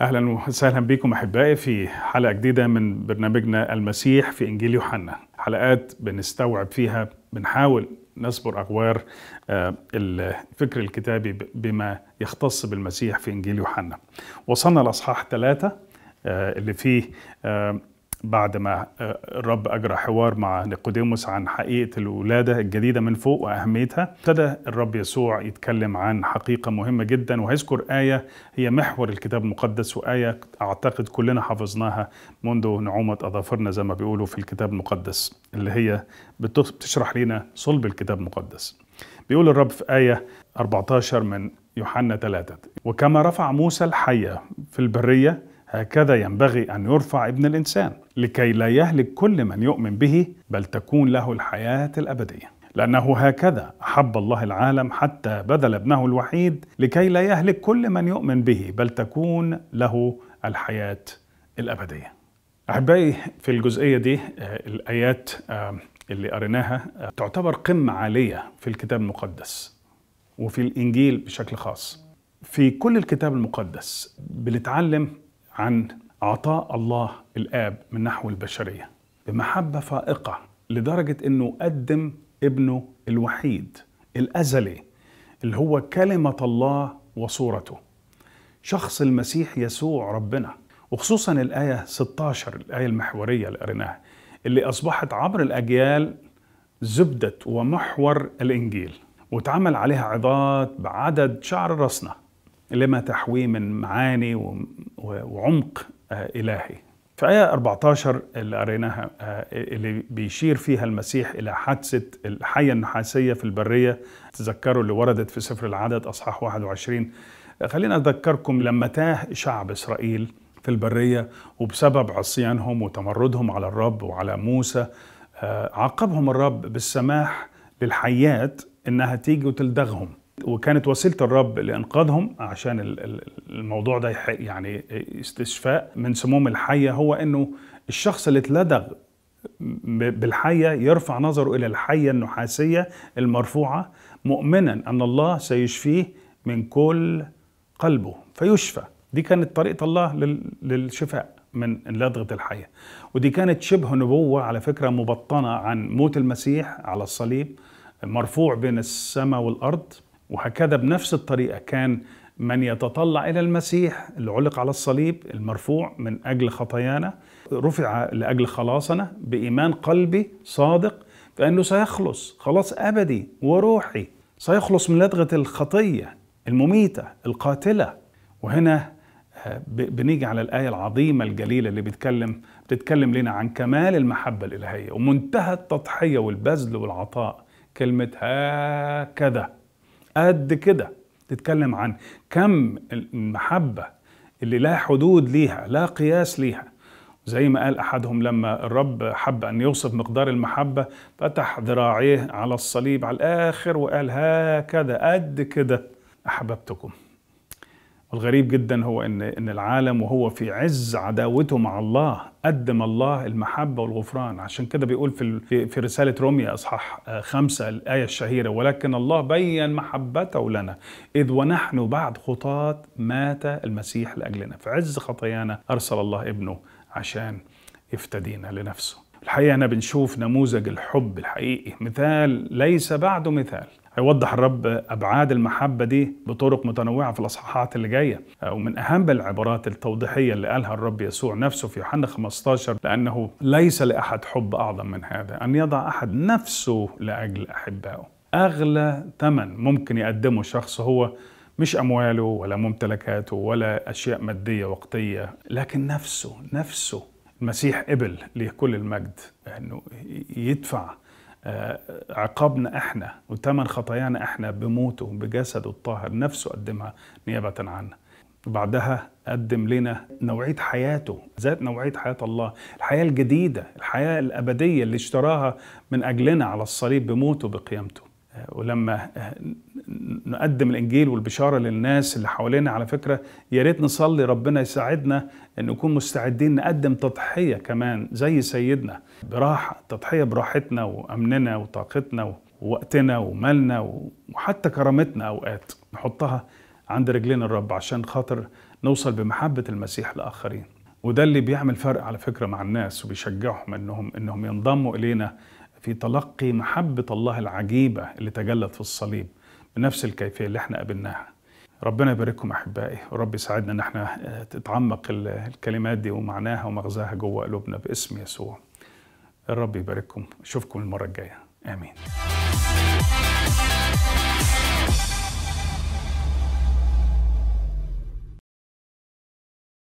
اهلا وسهلا بكم احبائي في حلقه جديده من برنامجنا المسيح في انجيل يوحنا حلقات بنستوعب فيها بنحاول نسبر اغوار آه، الفكر الكتابي بما يختص بالمسيح في انجيل يوحنا وصلنا لاصحاح ثلاثه آه، اللي فيه آه، بعد ما آه، الرب أجرى حوار مع نيقوديموس عن حقيقة الولادة الجديدة من فوق وأهميتها ابتدى الرب يسوع يتكلم عن حقيقة مهمة جدا وهيذكر آية هي محور الكتاب المقدس وآية أعتقد كلنا حفظناها منذ نعومة أظافرنا زي ما بيقولوا في الكتاب المقدس اللي هي بتشرح لنا صلب الكتاب المقدس بيقول الرب في آية 14 من يوحنا 3 وكما رفع موسى الحية في البرية هكذا ينبغي أن يرفع ابن الإنسان لكي لا يهلك كل من يؤمن به بل تكون له الحياة الأبدية لأنه هكذا أحب الله العالم حتى بذل ابنه الوحيد لكي لا يهلك كل من يؤمن به بل تكون له الحياة الأبدية أحبائي في الجزئية دي آه، الآيات آه، اللي قريناها آه، تعتبر قمة عالية في الكتاب المقدس وفي الإنجيل بشكل خاص في كل الكتاب المقدس بنتعلم عن عطاء الله الآب من نحو البشرية بمحبة فائقة لدرجة أنه قدم ابنه الوحيد الأزلي اللي هو كلمة الله وصورته شخص المسيح يسوع ربنا وخصوصا الآية 16 الآية المحورية اللي قريناها اللي أصبحت عبر الأجيال زبدة ومحور الإنجيل وتعمل عليها عظات بعدد شعر راسنا لما تحويه من معاني وعمق آه، إلهي في آية 14 اللي قريناها آه، اللي بيشير فيها المسيح إلى حادثة الحية النحاسية في البرية تذكروا اللي وردت في سفر العدد أصحاح 21 خلينا أذكركم لما تاه شعب إسرائيل في البرية وبسبب عصيانهم وتمردهم على الرب وعلى موسى آه، عاقبهم الرب بالسماح للحيات إنها تيجي وتلدغهم وكانت وسيله الرب لانقاذهم عشان الموضوع ده يعني استشفاء من سموم الحيه هو انه الشخص اللي اتلدغ بالحيه يرفع نظره الى الحيه النحاسيه المرفوعه مؤمنا ان الله سيشفيه من كل قلبه فيشفى دي كانت طريقه الله للشفاء من لدغه الحيه ودي كانت شبه نبوه على فكره مبطنه عن موت المسيح على الصليب مرفوع بين السماء والارض وهكذا بنفس الطريقة كان من يتطلع إلى المسيح اللي علق على الصليب المرفوع من أجل خطايانا رفع لأجل خلاصنا بإيمان قلبي صادق فإنه سيخلص خلاص أبدي وروحي سيخلص من لدغة الخطية المميتة القاتلة وهنا آه، بنيجي على الآية العظيمة الجليلة اللي بتكلم بتتكلم لنا عن كمال المحبة الإلهية ومنتهى التضحية والبذل والعطاء كلمة هكذا قد كده تتكلم عن كم المحبة اللي لا حدود ليها لا قياس ليها زي ما قال أحدهم لما الرب حب أن يوصف مقدار المحبة فتح ذراعيه على الصليب على الآخر وقال هكذا قد كده أحببتكم والغريب جدا هو ان ان العالم وهو في عز عداوته مع الله قدم الله المحبه والغفران عشان كده بيقول في في رساله روميا اصحاح آه، خمسة الايه الشهيره ولكن الله بين محبته لنا اذ ونحن بعد خطاة مات المسيح لاجلنا في عز خطايانا ارسل الله ابنه عشان يفتدينا لنفسه الحقيقه انا بنشوف نموذج الحب الحقيقي مثال ليس بعده مثال هيوضح الرب أبعاد المحبة دي بطرق متنوعة في الأصحاحات اللي جاية ومن أهم العبارات التوضيحية اللي قالها الرب يسوع نفسه في يوحنا 15 لأنه ليس لأحد حب أعظم من هذا أن يضع أحد نفسه لأجل أحبائه أغلى ثمن ممكن يقدمه شخص هو مش أمواله ولا ممتلكاته ولا أشياء مادية وقتية لكن نفسه نفسه المسيح قبل لكل المجد أنه يدفع آه، عقابنا احنا وثمن خطايانا احنا بموته بجسده الطاهر نفسه قدمها نيابه عنا بعدها قدم لنا نوعيه حياته ذات نوعيه حياه الله الحياه الجديده الحياه الابديه اللي اشتراها من اجلنا على الصليب بموته بقيامته آه، ولما نقدم الانجيل والبشاره للناس اللي حوالينا على فكره يا ريت نصلي ربنا يساعدنا ان نكون مستعدين نقدم تضحيه كمان زي سيدنا براحه تضحيه براحتنا وامننا وطاقتنا ووقتنا ومالنا وحتى كرامتنا اوقات نحطها عند رجلين الرب عشان خاطر نوصل بمحبه المسيح لاخرين وده اللي بيعمل فرق على فكره مع الناس وبيشجعهم انهم انهم ينضموا الينا في تلقي محبه الله العجيبه اللي تجلت في الصليب بنفس الكيفيه اللي احنا قابلناها ربنا يبارككم احبائي ورب يساعدنا ان احنا تتعمق الكلمات دي ومعناها ومغزاها جوه قلوبنا باسم يسوع الرب يبارككم اشوفكم المره الجايه امين